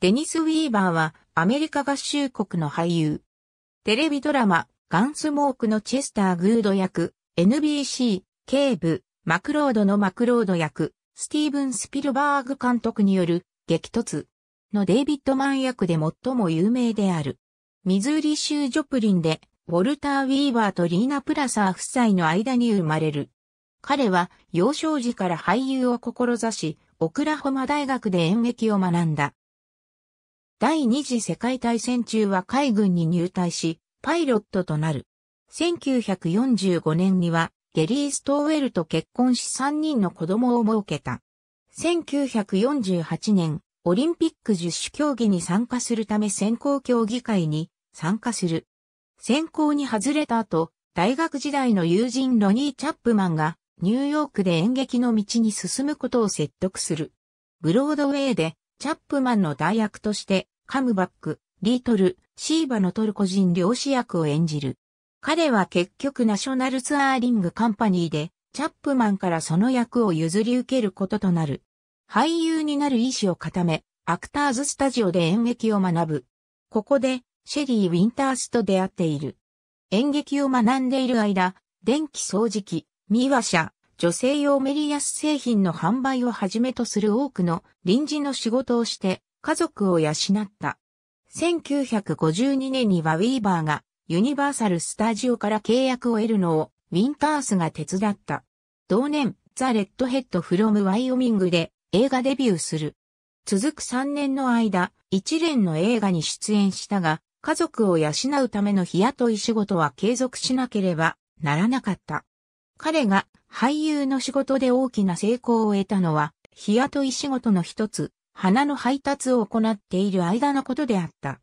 デニス・ウィーバーはアメリカ合衆国の俳優。テレビドラマ、ガンスモークのチェスター・グード役、NBC、警部、マクロードのマクロード役、スティーブン・スピルバーグ監督による激突のデイビッドマン役で最も有名である。ミズーリ州ジョプリンで、ウォルター・ウィーバーとリーナ・プラサー夫妻の間に生まれる。彼は幼少時から俳優を志し、オクラホマ大学で演劇を学んだ。第二次世界大戦中は海軍に入隊し、パイロットとなる。1945年には、ゲリー・ストーウェルと結婚し3人の子供を設けた。1948年、オリンピック十種競技に参加するため選考競技会に参加する。選考に外れた後、大学時代の友人ロニー・チャップマンがニューヨークで演劇の道に進むことを説得する。ブロードウェイでチャップマンの代役として、カムバック、リートル、シーバのトルコ人漁師役を演じる。彼は結局ナショナルツアーリングカンパニーで、チャップマンからその役を譲り受けることとなる。俳優になる意志を固め、アクターズスタジオで演劇を学ぶ。ここで、シェリー・ウィンタースと出会っている。演劇を学んでいる間、電気掃除機、ミワシャ、女性用メリヤス製品の販売をはじめとする多くの臨時の仕事をして家族を養った。1952年にはウィーバーがユニバーサルスタジオから契約を得るのをウィンタースが手伝った。同年、ザ・レッドヘッド・フロム・ワイオミングで映画デビューする。続く3年の間、一連の映画に出演したが、家族を養うための日雇い仕事は継続しなければならなかった。彼が俳優の仕事で大きな成功を得たのは、日雇い仕事の一つ、花の配達を行っている間のことであった。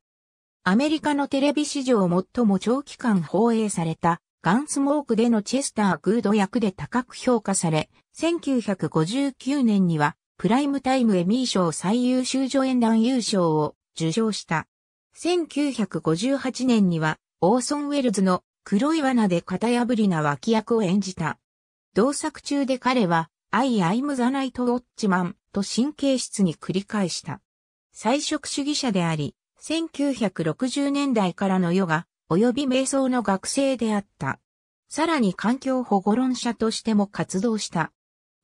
アメリカのテレビ史上最も長期間放映されたガンスモークでのチェスター・グード役で高く評価され、1959年にはプライムタイムエミー賞最優秀助演団優勝を受賞した。1958年にはオーソン・ウェルズの黒い罠で型破りな脇役を演じた。同作中で彼は、I am the night watchman と神経質に繰り返した。彩色主義者であり、1960年代からのヨガ、及び瞑想の学生であった。さらに環境保護論者としても活動した。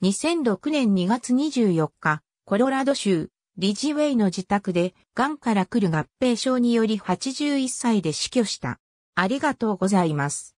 2006年2月24日、コロラド州、リジウェイの自宅で、癌から来る合併症により81歳で死去した。ありがとうございます。